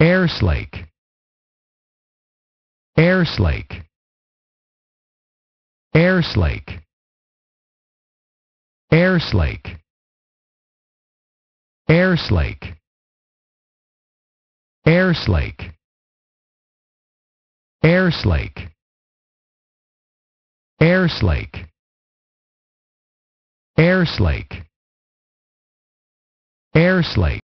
Air Air Air Air slake. slake. slake. slake. Air slake. Air slake. Air slake. Air slake. Air slake.